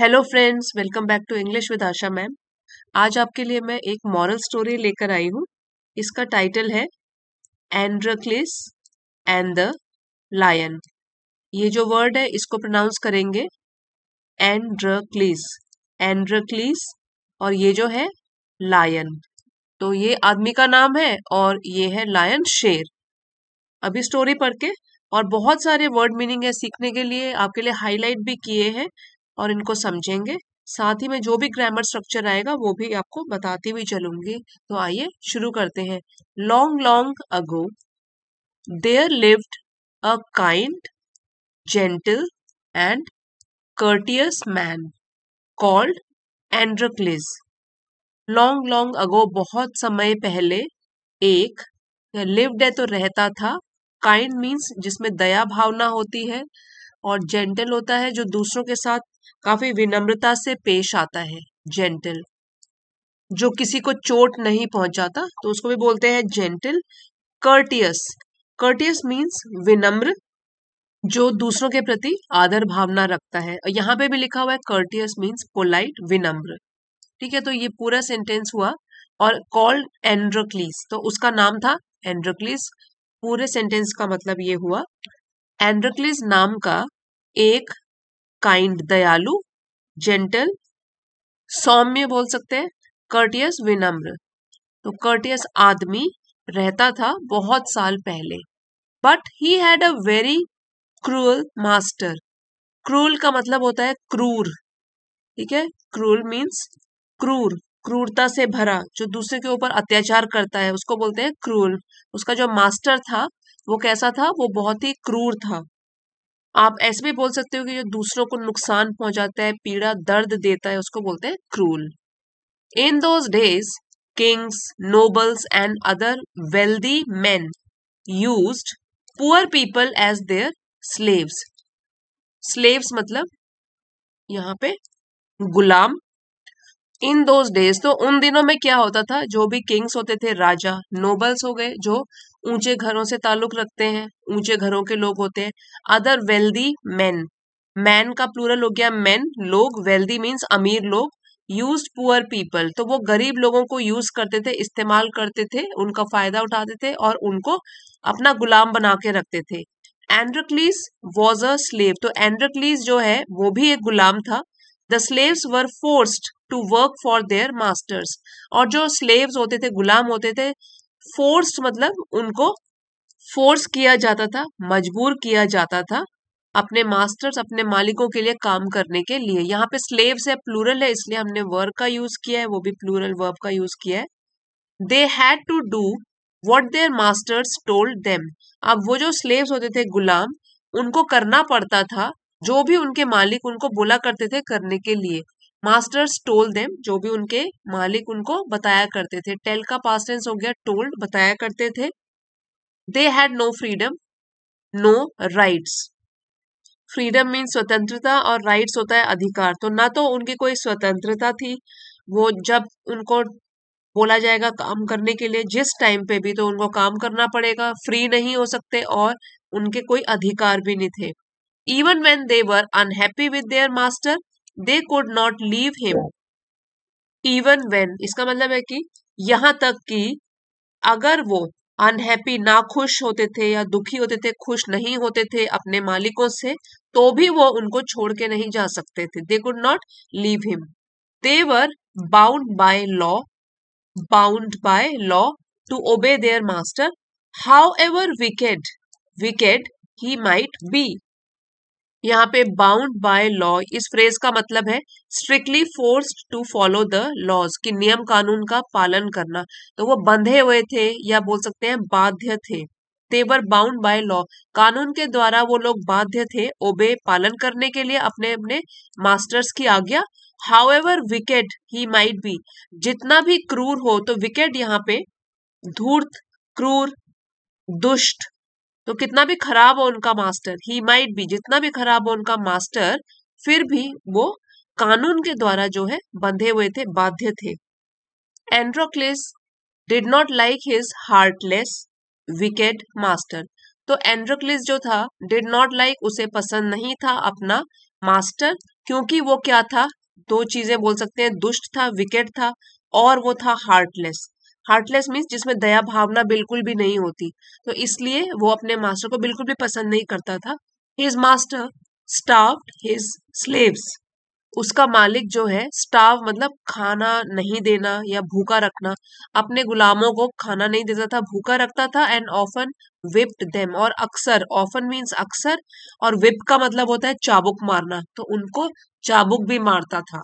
Hello friends welcome back to English with Asha ma'am आज आपके लिए मैं एक मॉरल स्टोरी लेकर आई हूँ इसका टाइटल है एंड्रक्लिस एंड द लायन ये जो वर्ड है इसको प्रोनाउंस करेंगे एंड्रक्लिस एंड्रक्लिस और ये जो है लायन तो ये आदमी का नाम है और ये है लायन शेर अभी स्टोरी पढ़ के और बहुत सारे वर्ड मीनिंग है सीखने के लिए आपके लिए हाईलाइट भी किए हैं और इनको समझेंगे साथ ही में जो भी ग्रामर स्ट्रक्चर आएगा वो भी आपको बताती हुई चलूंगी तो आइए शुरू करते हैं long long ago there lived a kind gentle and courteous man called Androcles long long ago बहुत समय पहले एक लिव्ड है तो रहता था काइंड मीन्स जिसमें दया भावना होती है और जेंटल होता है जो दूसरों के साथ काफी विनम्रता से पेश आता है जेंटल जो किसी को चोट नहीं पहुंचाता तो उसको भी बोलते हैं जेंटल कर्टियस कर्टियस मीन्स विनम्र जो दूसरों के प्रति आदर भावना रखता है और यहाँ पे भी लिखा हुआ है कर्टियस मीन्स पोलाइट विनम्र ठीक है तो ये पूरा सेंटेंस हुआ और कॉल्ड एंड्रोक्लीस तो उसका नाम था एंड्रोक्लीस पूरे सेंटेंस का मतलब ये हुआ एंड्रोक्लीस नाम का एक काइंड दयालु जेंटल सौम्य बोल सकते हैं कर्टियस विनम्र तो कर्टियस आदमी रहता था बहुत साल पहले but he had a very cruel master cruel का मतलब होता है क्रूर ठीक है क्रूल मीन्स क्रूर क्रूरता से भरा जो दूसरे के ऊपर अत्याचार करता है उसको बोलते हैं क्रूअल उसका जो मास्टर था वो कैसा था वो बहुत ही क्रूर था आप ऐसे भी बोल सकते हो कि जो दूसरों को नुकसान पहुंचाता है पीड़ा दर्द देता है उसको बोलते हैं cruel in those days kings nobles and other wealthy man use poor people as their slaves slaves मतलब यहाँ पे गुलाम इन दोज डेज तो उन दिनों में क्या होता था जो भी किंग्स होते थे राजा नोबल्स हो गए जो ऊंचे घरों से ताल्लुक रखते हैं ऊंचे घरों के लोग होते हैं अदर वेल्दी मैन मैन का प्लूरल हो गया मैन लोग वेल्दी मीन्स अमीर लोग यूज पुअर पीपल तो वो गरीब लोगों को यूज करते थे इस्तेमाल करते थे उनका फायदा उठाते थे और उनको अपना गुलाम बना के रखते थे एंड्रक्लीस वॉज अ स्लेव तो एंड्रक्लीस जो है वो भी एक गुलाम था the slaves were forced to work for their masters और जो स्लेव्स होते थे गुलाम होते थे फोर्स मतलब उनको फोर्स किया जाता था मजबूर किया जाता था अपने मास्टर्स अपने मालिकों के लिए काम करने के लिए यहाँ पे स्लेव है प्लूरल है इसलिए हमने वर्ब का यूज किया है वो भी प्लूरल वर्ब का यूज किया है they had to do what their masters told them अब वो जो स्लेव्स होते थे गुलाम उनको करना पड़ता था जो भी उनके मालिक उनको बोला करते थे करने के लिए मास्टर्स टोल देम जो भी उनके मालिक उनको बताया करते थे टेल का टेंस हो गया टोल्ड बताया करते थे they had no freedom no rights freedom mean स्वतंत्रता और राइट्स होता है अधिकार तो ना तो उनकी कोई स्वतंत्रता थी वो जब उनको बोला जाएगा काम करने के लिए जिस टाइम पे भी तो उनको काम करना पड़ेगा फ्री नहीं हो सकते और उनके कोई अधिकार भी नहीं थे even when they were unhappy with their master they could not leave him even when इसका मतलब है कि यहाँ तक कि अगर वो अनहैप्पी ना खुश होते थे या दुखी होते थे खुश नहीं होते थे अपने मालिकों से तो भी वो उनको छोड़ के नहीं जा सकते थे they could not leave him they were bound by law bound by law to obey their master however wicked wicked he might be यहाँ पे बाउंड बाय लॉ इस फ्रेज का मतलब है strictly forced to follow the laws कि नियम कानून का पालन करना तो वो बंधे हुए थे या बोल सकते हैं बाध्य थे तेवर बाउंड बाय लॉ कानून के द्वारा वो लोग बाध्य थे ओबे पालन करने के लिए अपने अपने मास्टर्स की आज्ञा however wicked he might be जितना भी क्रूर हो तो विकेट यहाँ पे धूर्त क्रूर दुष्ट तो कितना भी खराब हो उनका मास्टर ही माइट भी जितना भी खराब हो उनका मास्टर फिर भी वो कानून के द्वारा जो है बंधे हुए थे बाध्य थे Androcles did not like his heartless wicked master तो एंड्रोक्लिस जो था डिड नॉट लाइक उसे पसंद नहीं था अपना मास्टर क्योंकि वो क्या था दो चीजें बोल सकते हैं दुष्ट था विकेट था और वो था हार्टलेस हार्टलेस मीन्स जिसमें दया भावना बिल्कुल भी नहीं होती तो इसलिए वो अपने मास्टर को बिल्कुल भी पसंद नहीं करता था his master staff his slaves उसका मालिक जो है स्टाफ मतलब खाना नहीं देना या भूखा रखना अपने गुलामों को खाना नहीं देता था भूखा रखता था एंड ऑफन विप्ड देम और अक्सर ऑफन मीन्स अक्सर और विप का मतलब होता है चाबुक मारना तो उनको चाबुक भी मारता था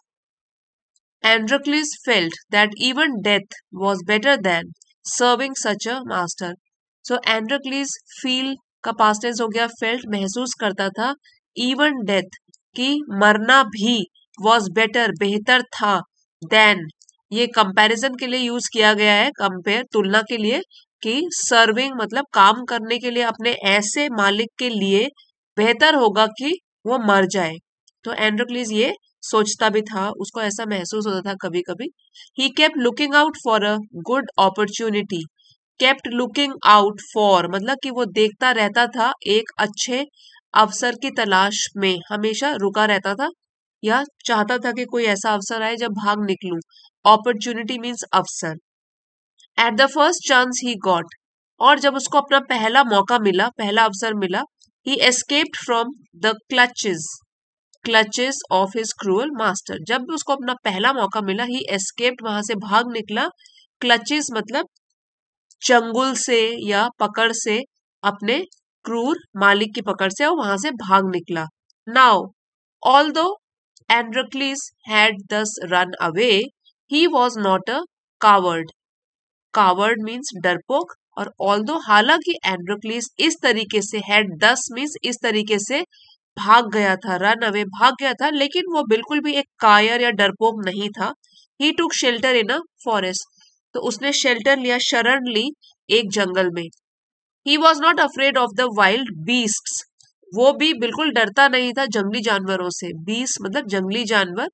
Androcles felt that even death was better than serving such a master so Androcles feel का पास्टेंस हो गया फेल्ट महसूस करता था इवन डेथ कि मरना भी वॉज बेटर बेहतर था देन ये कंपैरिजन के लिए यूज किया गया है कंपेयर तुलना के लिए कि सर्विंग मतलब काम करने के लिए अपने ऐसे मालिक के लिए बेहतर होगा कि वो मर जाए तो एंड्रोक्लीज ये सोचता भी था उसको ऐसा महसूस होता था कभी कभी he kept looking out for a good opportunity kept looking out for मतलब कि वो देखता रहता था एक अच्छे अवसर की तलाश में हमेशा रुका रहता था या चाहता था कि कोई ऐसा अवसर आए जब भाग निकलू अपॉर्चुनिटी मीन्स अवसर at the first chance he got और जब उसको अपना पहला मौका मिला पहला अवसर मिला he escaped from the clutches clutches of his cruel master जब उसको अपना पहला मौका मिला ही एस्केप्ड वहां से भाग निकला क्लचेस मतलब चंगुल से या पकड़ से अपने क्रूर मालिक की पकड़ से और वहां से भाग निकला now although Androcles had thus run away he was not a coward coward means डरपोक और ऑल दो हालांकि एंड्रोक्लिस इस तरीके से हैड दस मीन्स इस तरीके से भाग गया था रन अवे भाग गया था लेकिन वो बिल्कुल भी एक कायर या डरपोक नहीं था ही टुक शेल्टर इन अ फॉरेस्ट तो उसने शेल्टर लिया शरण ली एक जंगल में he was not afraid of the wild beast वो भी बिल्कुल डरता नहीं था जंगली जानवरों से बीस मतलब जंगली जानवर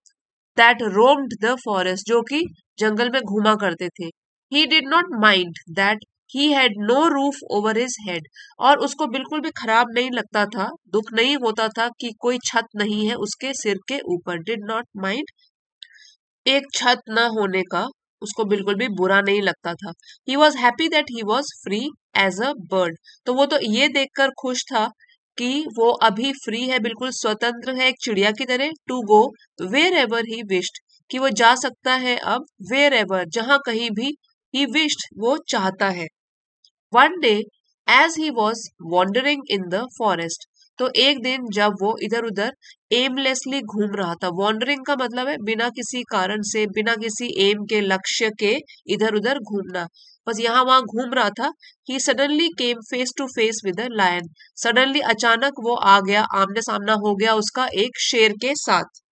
दैट रोम्ड द फॉरेस्ट जो कि जंगल में घुमा करते थे he did not mind that he had no roof over his head और उसको बिल्कुल भी खराब नहीं लगता था दुख नहीं होता था कि कोई छत नहीं है उसके सिर के ऊपर डिड नॉट माइंड एक छत ना होने का उसको बिल्कुल भी बुरा नहीं लगता था he was happy that he was free as a bird तो वो तो ये देखकर खुश था कि वो अभी फ्री है बिल्कुल स्वतंत्र है एक चिड़िया की तरह to go wherever he wished कि वो जा सकता है अब वेर एवर जहां कहीं भी ही विश्ड वो चाहता है one day as he was wandering in the forest तो एक दिन जब वो इधर उधर एमलेसली घूम रहा था वॉन्डरिंग का मतलब है बिना किसी कारण से बिना किसी एम के लक्ष्य के इधर उधर घूमना बस यहाँ वहां घूम रहा था he suddenly came face to face with a lion suddenly अचानक वो आ गया आमने सामना हो गया उसका एक शेर के साथ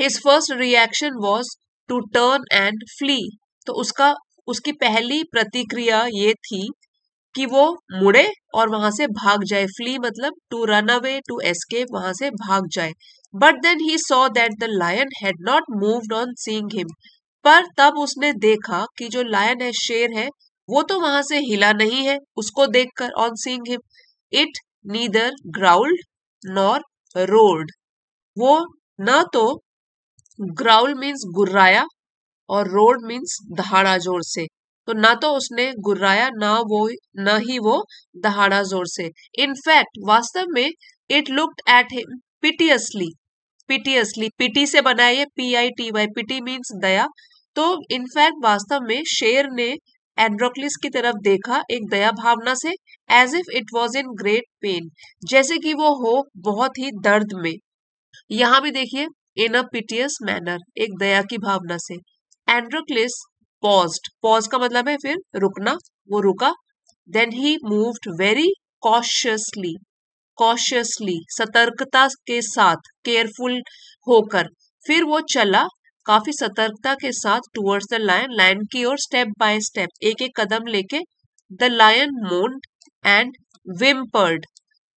his first reaction was to turn and flee तो उसका उसकी पहली प्रतिक्रिया ये थी कि वो मुड़े और वहां से भाग जाए फ्ली मतलब to run away to escape वहां से भाग जाए but then he saw that the lion had not moved on seeing him पर तब उसने देखा कि जो लायन है शेर है वो तो वहां से हिला नहीं है उसको देखकर on seeing him it neither growled nor roared वो न तो ग्राउल मीन्स गुर्राया और रोड मीन्स दहाड़ा जोर से तो ना तो उसने गुर्राया ना वो न ही वो दहाड़ा जोर से इनफैक्ट वास्तव में it looked at him piteously piteously pity से बनाए P I T Y pity means दया तो इनफैक्ट वास्तव में शेर ने एंड्रोक्लिस की तरफ देखा एक दया भावना से as if it was in great pain जैसे कि वो हो बहुत ही दर्द में यहां भी देखिए इन अ पिटियस मैनर एक दया की भावना से एंड्रोक्लिस पॉज्ड पॉज का मतलब है फिर रुकना वो रुका then he moved very cautiously cautiously सतर्कता के साथ केयरफुल होकर फिर वो चला काफी सतर्कता के साथ टुवर्ड्स द लायन लायन की ओर स्टेप बाय स्टेप एक एक कदम लेके the lion moaned and whimpered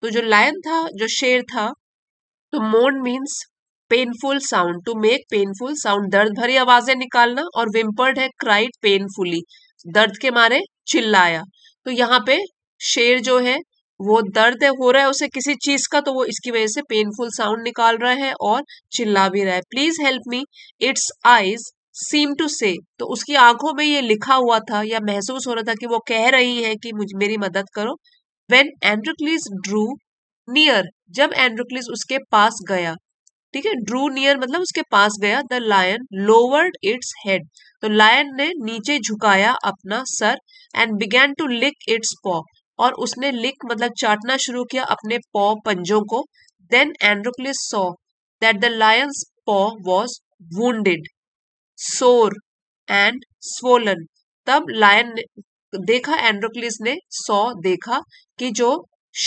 तो जो लायन था जो शेर था तो moan means painful sound to make painful sound दर्द भरी आवाजें निकालना और विम्पर्ड है क्राइड पेनफुली दर्द के मारे चिल्लाया तो यहाँ पे शेर जो है वो दर्द है हो रहा है उसे किसी चीज का तो वो इसकी वजह से पेनफुल साउंड निकाल रहा है और चिल्ला भी रहा है please help me its eyes seem to say तो उसकी आंखों में ये लिखा हुआ था या महसूस हो रहा था कि वो कह रही है कि मुझ मेरी मदद करो वेन एंड्रोक्लिस ड्रू नियर जब एंड्रोक्लिस उसके पास गया ठीक है ड्रू नियर मतलब उसके पास गया the lion lowered its head तो लायन ने नीचे झुकाया अपना सर and began to lick its paw और उसने लिक मतलब चाटना शुरू किया अपने पॉ पंजों को then Androcles saw that the lion's paw was wounded sore and swollen तब लायन देखा एंड्रोक्लिस ने सॉ देखा कि जो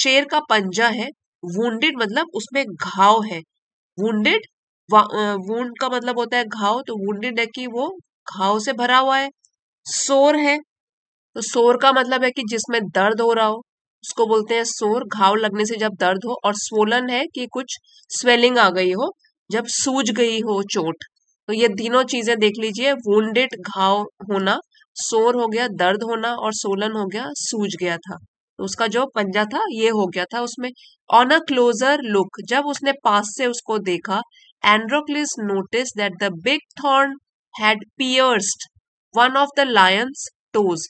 शेर का पंजा है वूंडेड मतलब उसमें घाव है वेड वूंड का मतलब होता है घाव तो वेड है कि वो घाव से भरा हुआ है सोर है तो सोर का मतलब है कि जिसमें दर्द हो रहा हो उसको बोलते हैं सोर घाव लगने से जब दर्द हो और स्वोलन है कि कुछ स्वेलिंग आ गई हो जब सूज गई हो चोट तो ये तीनों चीजें देख लीजिए वेड घाव होना सोर हो गया दर्द होना और सोलन हो गया सूज गया था तो उसका जो पंजा था ये हो गया था उसमें ऑन अ क्लोजर लुक जब उसने पास से उसको देखा Androcles notice that the big thorn had pierced one of the lion's toes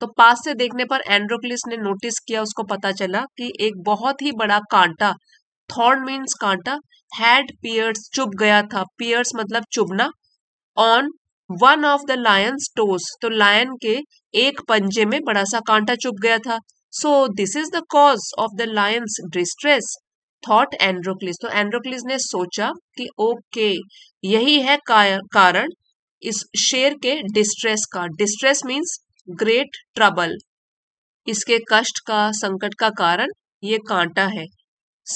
तो पास से देखने पर एंड्रोक्लिस ने नोटिस किया उसको पता चला कि एक बहुत ही बड़ा कांटा थॉर्न मीन्स कांटा हैड पियर्स चुप गया था पियर्स मतलब चुभना on one of the lion's toes तो लायन के एक पंजे में बड़ा सा कांटा चुप गया था so this is the cause of the lion's distress thought Androcles तो एंड्रोक्लिस ने सोचा कि ओके यही है कारण इस शेर के डिस्ट्रेस का डिस्ट्रेस मीन्स ग्रेट ट्रबल इसके कष्ट का संकट का कारण ये कांटा है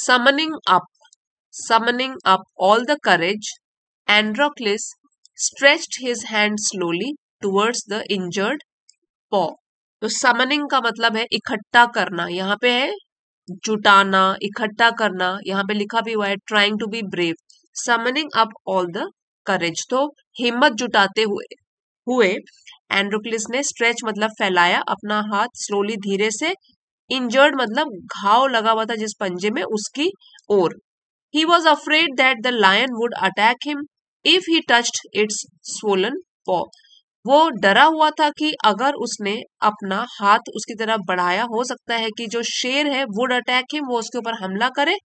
summoning up summoning up all the courage Androcles stretched his hand slowly towards the injured paw तो समनिंग का मतलब है इकट्ठा करना यहाँ पे है जुटाना इकट्ठा करना यहाँ पे लिखा भी हुआ है trying to be brave summoning up all the courage तो हिम्मत जुटाते हुए हुए एंड्रोक्लिस ने स्ट्रेच मतलब फैलाया अपना हाथ स्लोली धीरे से इंजर्ड मतलब घाव लगा हुआ था जिस पंजे में उसकी ओर he was afraid that the lion would attack him if he touched its swollen paw वो डरा हुआ था कि अगर उसने अपना हाथ उसकी तरफ बढ़ाया हो सकता है कि जो शेर है वुड अटैक है वो उसके ऊपर हमला करे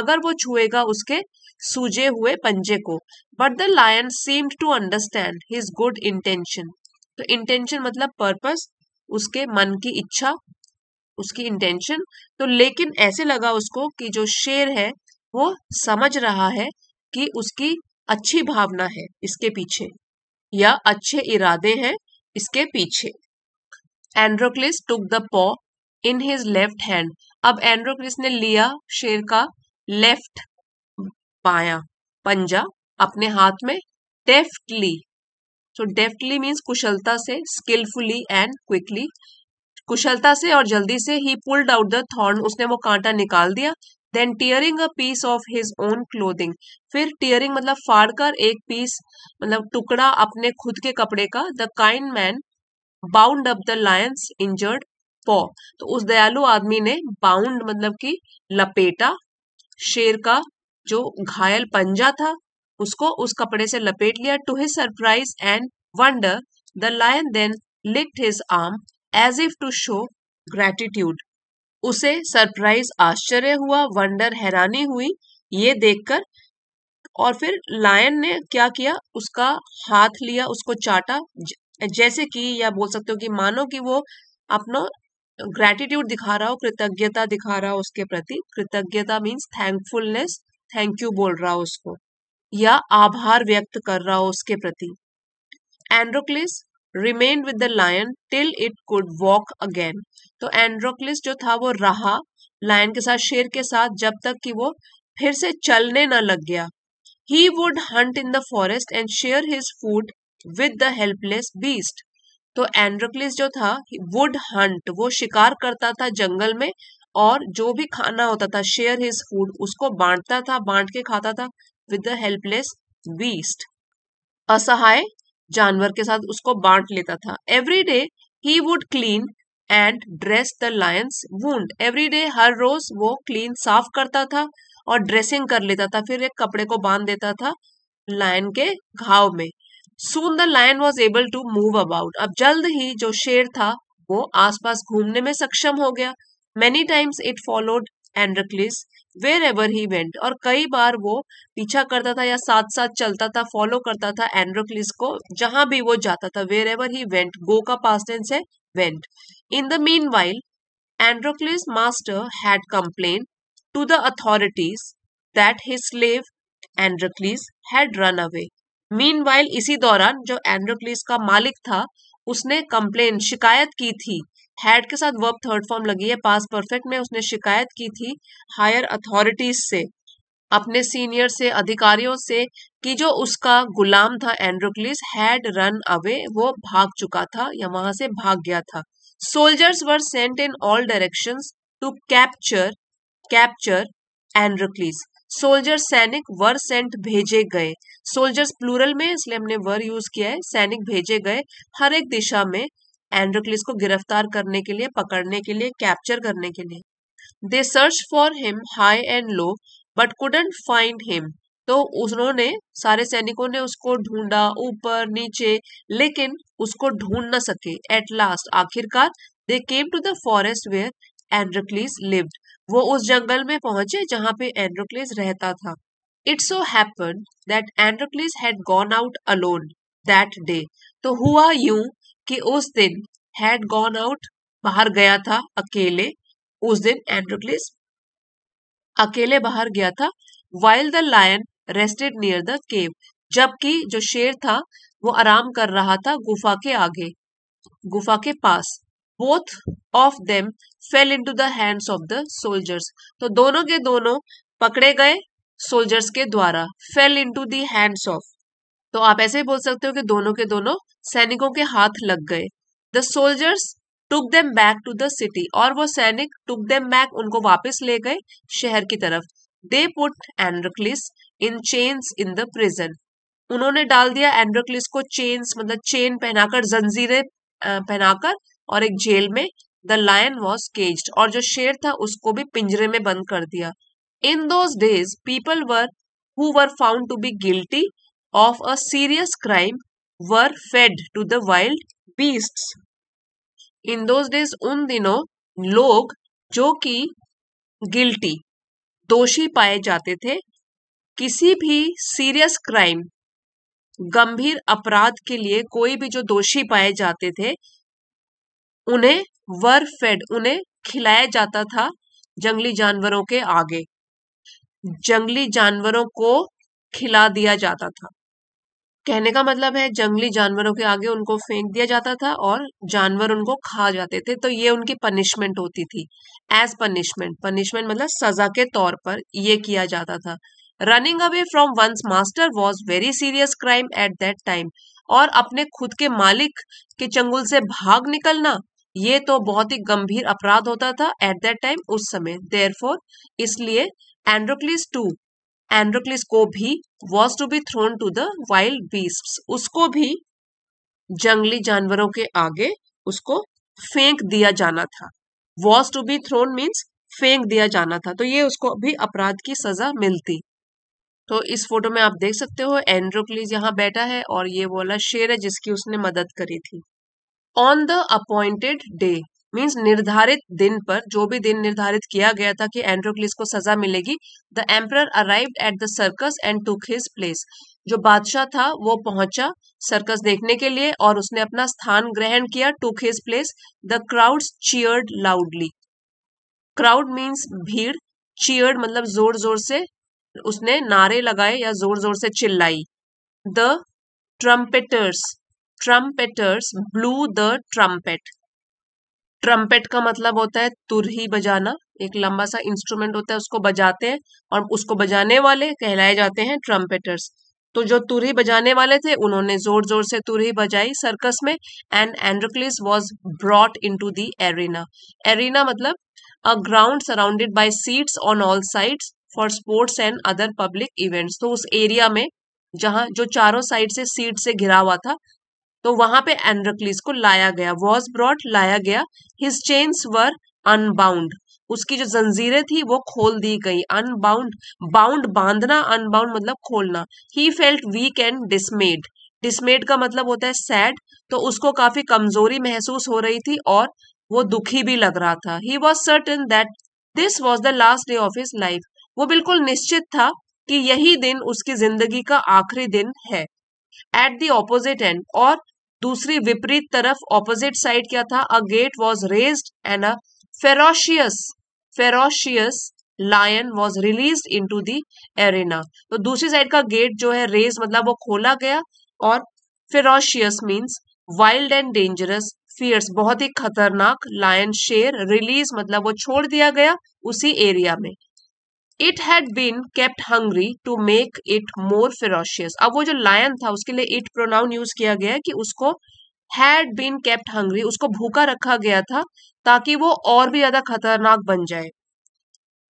अगर वो छुएगा उसके सूजे हुए पंजे को but the lion seemed to understand his good intention तो इंटेंशन मतलब पर्पस उसके मन की इच्छा उसकी इंटेंशन तो लेकिन ऐसे लगा उसको कि जो शेर है वो समझ रहा है कि उसकी अच्छी भावना है इसके पीछे या अच्छे इरादे हैं इसके पीछे Androcles took the paw in his left hand अब एंड्रोक्लिस ने लिया शेर का लेफ्ट पाया पंजा अपने हाथ में डेफ्टली सो डेफ्टली मीन्स कुशलता से स्किलफुली एंड क्विकली कुशलता से और जल्दी से he pulled out the thorn उसने वो कांटा निकाल दिया then tearing a piece of his own clothing फिर टीयरिंग मतलब फाड़कर एक पीस मतलब टुकड़ा अपने खुद के कपड़े का the kind man bound up the lion's injured paw तो उस दयालु आदमी ने बाउंड मतलब कि लपेटा शेर का जो घायल पंजा था उसको उस कपड़े से लपेट लिया to his surprise and wonder the lion then licked his arm as if to show gratitude उसे सरप्राइज आश्चर्य हुआ वंडर हैरानी हुई ये देखकर और फिर लायन ने क्या किया उसका हाथ लिया उसको चाटा जैसे कि या बोल सकते हो कि मानो कि वो अपना ग्रेटिट्यूड दिखा रहा हो कृतज्ञता दिखा रहा हो उसके प्रति कृतज्ञता मीन्स थैंकफुलनेस थैंक यू बोल रहा हो उसको या आभार व्यक्त कर रहा हो उसके प्रति Androcles remain with the lion till it could walk again तो एंड्रोक्लिस जो था वो रहा लायन के साथ शेर के साथ जब तक कि वो फिर से चलने न लग गया ही would hunt in the forest and share his food with the helpless beast तो एंड्रोक्लिस जो था वुड हंट वो शिकार करता था जंगल में और जो भी खाना होता था शेयर हिज फूड उसको बांटता था बांट के खाता था विद द हेल्पलेस बीस्ट असहाय जानवर के साथ उसको बांट लेता था every day he would clean and dress the lion's wound every day हर रोज वो क्लीन साफ करता था और ड्रेसिंग कर लेता था फिर एक कपड़े को बांध देता था लायन के घाव में soon the lion was able to move about अब जल्द ही जो शेर था वो आसपास घूमने में सक्षम हो गया many times it followed Androcles wherever he went और कई बार वो पीछा करता था या साथ साथ चलता था फॉलो करता था एंड्रोक्लिस को जहां भी वो जाता था wherever he went go का पास्टेंस है went in the meanwhile Androcles master had complain to the authorities that his slave Androcles had run away meanwhile इसी दौरान जो एंड्रोक्लिस का मालिक था उसने कंप्लेन शिकायत की थी हैड के साथ वर्ब थर्ड फॉर्म लगी है पास परफेक्ट में उसने शिकायत की थी हायर अथॉरिटीज से अपने सीनियर से अधिकारियों से कि जो उसका गुलाम था एंड्रोक्लिस हैड रन अवे वो भाग चुका था या वहां से भाग गया था soldiers were sent in all direction to capture capture Androcles soldier सैनिक वर सेंट भेजे गए सोल्जर्स प्लूरल में इसलिए हमने वर यूज किया है सैनिक भेजे गए हर एक दिशा में एंड्रोक्लिस को गिरफ्तार करने के लिए पकड़ने के लिए कैप्चर करने के लिए they search for him high and low but couldn't find him तो उन्होंने सारे सैनिकों ने उसको ढूंढा ऊपर नीचे लेकिन उसको ढूंढ ना सके एट लास्ट आखिरकार they came to the forest where Androcles lived वो उस जंगल में पहुंचे जहां पे एंड्रोक्लिस रहता था it so happen that Androcles had gone out alone that day तो हुआ यूं कि उस दिन हैड गॉन आउट बाहर गया था अकेले उस दिन एंड्रोक्लिस अकेले बाहर गया था while the lion rested near the cave जबकि जो शेर था वो आराम कर रहा था गुफा के आगे गुफा के पास both of them fell into देंड्स हैंड्स ऑफ द सोल्जर्स तो दोनों के दोनों पकड़े गए सोल्जर्स के द्वारा fell into the hands of तो आप ऐसे ही बोल सकते हो कि दोनों के दोनों सैनिकों के हाथ लग गए the soldiers took them back to the city और वो सैनिक टुक देम बैक उनको वापस ले गए शहर की तरफ they put Androcles in chains in the prison उन्होंने डाल दिया एंड्रक्लिस को चेन्स मतलब चेन पहनाकर जंजीरें पहनाकर और एक जेल में द लायन वॉज केज्ड और जो शेर था उसको भी पिंजरे में बंद कर दिया in those days people were who were found to be guilty of a serious crime were fed to the wild beasts. In those उन दिनों लोग जो कि गिल्टी दोषी पाए जाते थे किसी भी सीरियस क्राइम गंभीर अपराध के लिए कोई भी जो दोषी पाए जाते थे उन्हें वर फेड उन्हें खिलाया जाता था जंगली जानवरों के आगे जंगली जानवरों को खिला दिया जाता था कहने का मतलब है जंगली जानवरों के आगे उनको फेंक दिया जाता था और जानवर उनको खा जाते थे तो ये उनकी पनिशमेंट होती थी एज पनिशमेंट पनिशमेंट मतलब सजा के तौर पर ये किया जाता था running away from one's master was very serious crime at that time और अपने खुद के मालिक के चंगुल से भाग निकलना ये तो बहुत ही गंभीर अपराध होता था एट दैट टाइम उस समय देयर इसलिए एंड्रोक्लिस टू एंड्रोक्लिस को भी was to be thrown to the wild beast उसको भी जंगली जानवरों के आगे उसको फेंक दिया जाना था was to be thrown means फेंक दिया जाना था तो ये उसको भी अपराध की सजा मिलती तो इस फोटो में आप देख सकते हो एंड्रोक्लिस यहाँ बैठा है और ये वाला शेर है जिसकी उसने मदद करी थी on the appointed day means निर्धारित दिन पर जो भी दिन निर्धारित किया गया था कि एंड्रोक्लिस को सजा मिलेगी the emperor arrive at the circus and to his place जो बादशाह था वो पहुंचा सर्कस देखने के लिए और उसने अपना स्थान ग्रहण किया to his place the crowd cheered loudly crowd means भीड़ चीयर्ड मतलब जोर जोर से उसने नारे लगाए या जोर जोर से चिल्लाई the trumpeters trumpeters blew the trumpet trumpet का मतलब होता है तुरही बजाना एक लंबा सा इंस्ट्रूमेंट होता है उसको बजाते हैं और उसको बजाने वाले कहलाए जाते हैं ट्रम्पेटर्स तो जो तुरही बजाने वाले थे उन्होंने जोर जोर से तुरही बजाई सर्कस में and Androcles was brought into the arena arena मतलब a ground surrounded by seats on all sides for sports and other public events तो उस एरिया में जहां जो चारों साइड से सीट से घिरा हुआ था तो वहां पे एंड्रक्लीस को लाया गया वॉज ब्रॉट लाया गया हिज चेन्स वर अनबाउंड उसकी जो जंजीरें थी वो खोल दी गई अनबाउंड बाउंड बांधना अनबाउंड मतलब खोलना he felt weak and dismayed dismayed का मतलब होता है सैड तो उसको काफी कमजोरी महसूस हो रही थी और वो दुखी भी लग रहा था he was certain that this was the last day of his life वो बिल्कुल निश्चित था कि यही दिन उसकी जिंदगी का आखिरी दिन है एट दी ऑपोजिट एंड और दूसरी विपरीत तरफ ऑपोजिट साइड क्या था a gate was raise and a ferocious ferocious lion was release into the arena तो दूसरी साइड का गेट जो है रेज मतलब वो खोला गया और ferocious means wild and dangerous fierce बहुत ही खतरनाक लायन शेर रिलीज मतलब वो छोड़ दिया गया उसी एरिया में it had been kept hungry to make it more ferocious अब वो जो लायन था उसके लिए इट प्रोनाउन यूज किया गया कि उसको हैड बीन केप्ट हंग्री उसको भूखा रखा गया था ताकि वो और भी ज्यादा खतरनाक बन जाए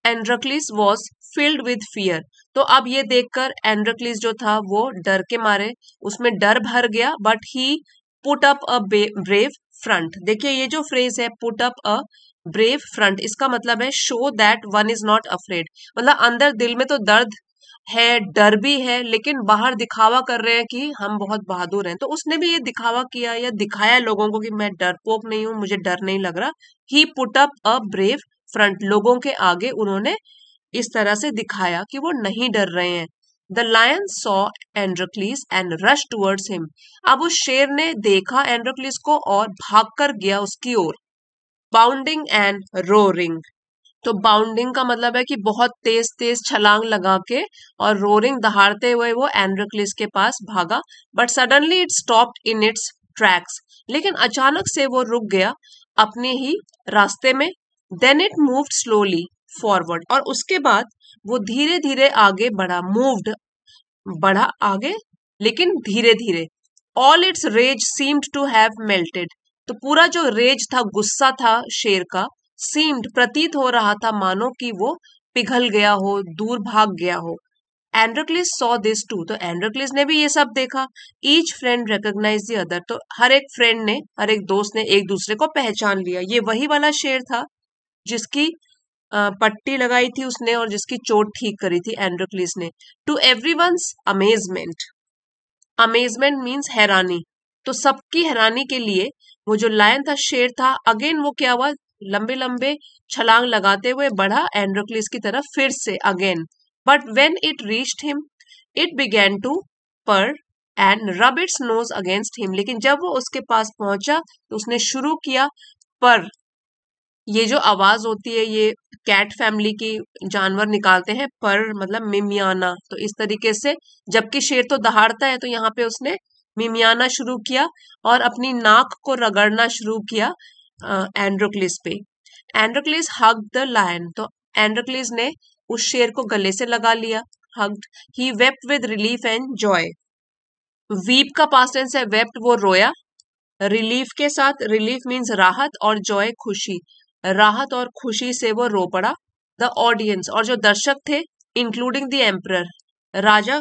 Androcles was filled with fear तो अब ये देखकर एंड्रक्लिस जो था वो डर के मारे उसमें डर भर गया but he put up a brave front देखिए ये जो फ्रेज है put up a brave front इसका मतलब है show that one is not afraid मतलब अंदर दिल में तो दर्द है डर भी है लेकिन बाहर दिखावा कर रहे हैं कि हम बहुत बहादुर हैं तो उसने भी ये दिखावा किया या दिखाया लोगों को कि मैं डरपोक नहीं हूं मुझे डर नहीं लग रहा he put up a brave front लोगों के आगे उन्होंने इस तरह से दिखाया कि वो नहीं डर रहे हैं the lion saw Androcles and rush towards him अब उस शेर ने देखा एंड्रोक्लीस को और भाग कर गया उसकी ओर बाउंडिंग एंड रोरिंग तो बाउंडिंग का मतलब है कि बहुत तेज तेज छलांग लगा के और रोरिंग दहाड़ते हुए वो एंड्रोक्लिस के पास भागा but suddenly it stop in its tracks लेकिन अचानक से वो रुक गया अपने ही रास्ते में then it move slowly forward और उसके बाद वो धीरे धीरे आगे बढ़ा मूव्ड बढ़ा आगे लेकिन धीरे धीरे all its rage seemed to have melted तो पूरा जो रेज था गुस्सा था शेर का सीम्ड प्रतीत हो रहा था मानो कि वो पिघल गया हो दूर भाग गया हो एंड्रोक्लिस सॉ दिस टू तो एंड्रक्लिस ने भी ये सब देखा each friend recognise the other तो हर एक फ्रेंड ने हर एक दोस्त ने एक दूसरे को पहचान लिया ये वही वाला शेर था जिसकी पट्टी लगाई थी उसने और जिसकी चोट ठीक करी थी एंड्रोक्लिस ने to everyone's amazement amazement means हैरानी तो सबकी हैरानी के लिए वो जो लायन था शेर था अगेन वो क्या हुआ लंबे लंबे छलांग लगाते हुए बढ़ा एंड्रोक्लिस की तरफ फिर से again but when it reached him it began to purr and rub its nose against him लेकिन जब वो उसके पास पहुंचा तो उसने शुरू किया पर ये जो आवाज होती है ये कैट फैमिली की जानवर निकालते हैं पर मतलब मिमियाना तो इस तरीके से जबकि शेर तो दहाड़ता है तो यहाँ पे उसने मिमियाना शुरू किया और अपनी नाक को रगड़ना शुरू किया एंड्रोक्लिस पे एंड्रोक्लिस हग द लायन तो एंड्रोक्लिस ने उस शेर को गले से लगा लिया hugged he wept with relief and joy weep का पास्टेंस है वेप्ट वो रोया रिलीफ के साथ रिलीफ मीन्स राहत और जॉय खुशी राहत और खुशी से वो रो पड़ा द ऑडियंस और जो दर्शक थे इंक्लूडिंग द एम्पर राजा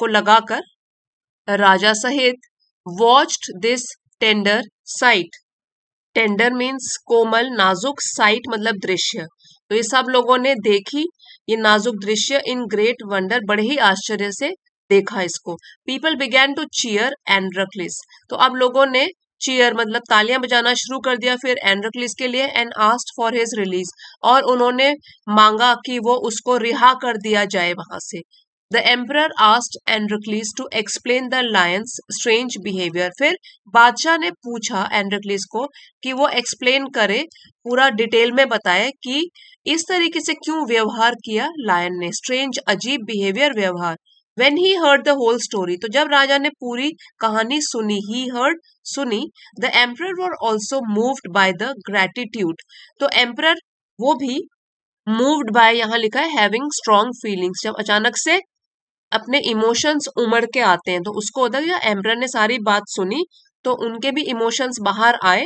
को लगाकर राजा सहित watched this tender sight tender means कोमल नाजुक साइट मतलब दृश्य तो ये सब लोगों ने देखी ये नाजुक दृश्य इन ग्रेट वंडर बड़े ही आश्चर्य से देखा इसको people began to cheer Androcles तो अब लोगों ने चीयर मतलब तालियां बजाना शुरू कर दिया फिर एंड्रकलिस के लिए and asked for his release और उन्होंने मांगा कि वो उसको रिहा कर दिया जाए वहां से the emperor asked Androcles to explain the lion's strange behaviour फिर बादशाह ने पूछा Androcles को कि वो explain करे पूरा डिटेल में बताए कि इस तरीके से क्यों व्यवहार किया लायन ने स्ट्रेंज अजीब behavior व्यवहार when he heard the whole story तो जब राजा ने पूरी कहानी सुनी ही हर्ड सुनी the emperor were also moved by the gratitude तो एम्पर वो भी मूव्ड बाय यहाँ लिखा है having strong feelings जब अचानक से अपने इमोशंस उमड़ के आते हैं तो उसको होता है एम्ब्रर ने सारी बात सुनी तो उनके भी इमोशंस बाहर आए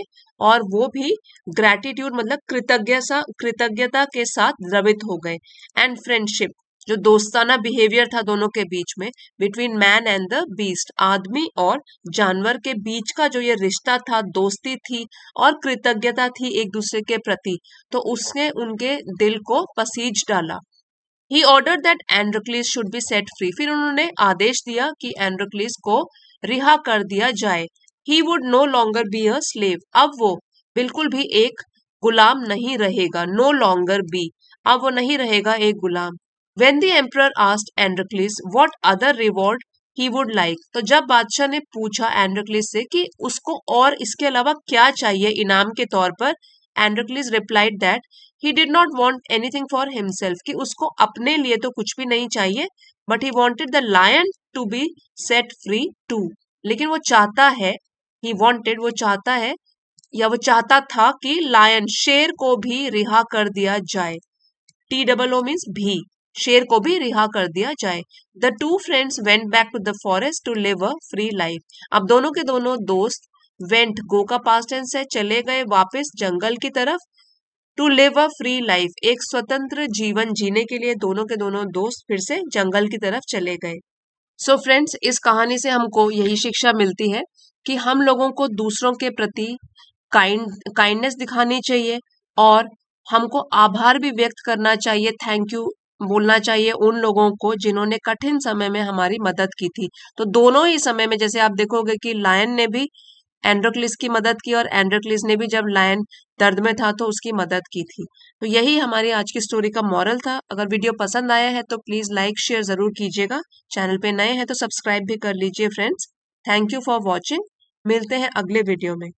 और वो भी ग्रेटिट्यूड मतलब कृतज्ञ कृतज्ञता के साथ द्रवित हो गए एंड फ्रेंडशिप जो दोस्ताना बिहेवियर था दोनों के बीच में between man and the beast आदमी और जानवर के बीच का जो ये रिश्ता था दोस्ती थी और कृतज्ञता थी एक दूसरे के प्रति तो उसने उनके दिल को पसीज डाला he order that Androcles should be set free फिर उन्होंने आदेश दिया कि एंड्रोक्लिस को रिहा कर दिया जाए he would no longer be a slave अब वो बिल्कुल भी एक गुलाम नहीं रहेगा नो लॉन्गर बी अब वो नहीं रहेगा एक गुलाम when the emperor asked Androcles what other reward he would like तो जब बादशाह ने पूछा एंड्रोक्लिस से कि उसको और इसके अलावा क्या चाहिए इनाम के तौर पर Androcles replied that he did not want anything for himself कि उसको अपने लिए तो कुछ भी नहीं चाहिए but he wanted the lion to be set free too लेकिन वो चाहता है ही वॉन्टेड वो चाहता है या वो चाहता था कि लायन शेर को भी रिहा कर दिया जाए टी डबल ओ मीन्स भी शेर को भी रिहा कर दिया जाए the two friends went back to the forest to live a free life अब दोनों के दोनों दोस्त वेंट गो का पास्ट टेंस है चले गए वापस जंगल की तरफ to live a free life एक स्वतंत्र जीवन जीने के लिए दोनों के दोनों दोस्त फिर से जंगल की तरफ चले गए सो so फ्रेंड्स इस कहानी से हमको यही शिक्षा मिलती है कि हम लोगों को दूसरों के प्रति काइंड काइंडनेस दिखानी चाहिए और हमको आभार भी व्यक्त करना चाहिए थैंक यू बोलना चाहिए उन लोगों को जिन्होंने कठिन समय में हमारी मदद की थी तो दोनों ही समय में जैसे आप देखोगे कि लायन ने भी एंड्रोक्लिस की मदद की और एंड्रोक्लिस ने भी जब लायन दर्द में था तो उसकी मदद की थी तो यही हमारी आज की स्टोरी का मॉरल था अगर वीडियो पसंद आया है तो प्लीज लाइक शेयर जरूर कीजिएगा चैनल पे नए हैं तो सब्सक्राइब भी कर लीजिए friends thank you for watching मिलते हैं अगले वीडियो में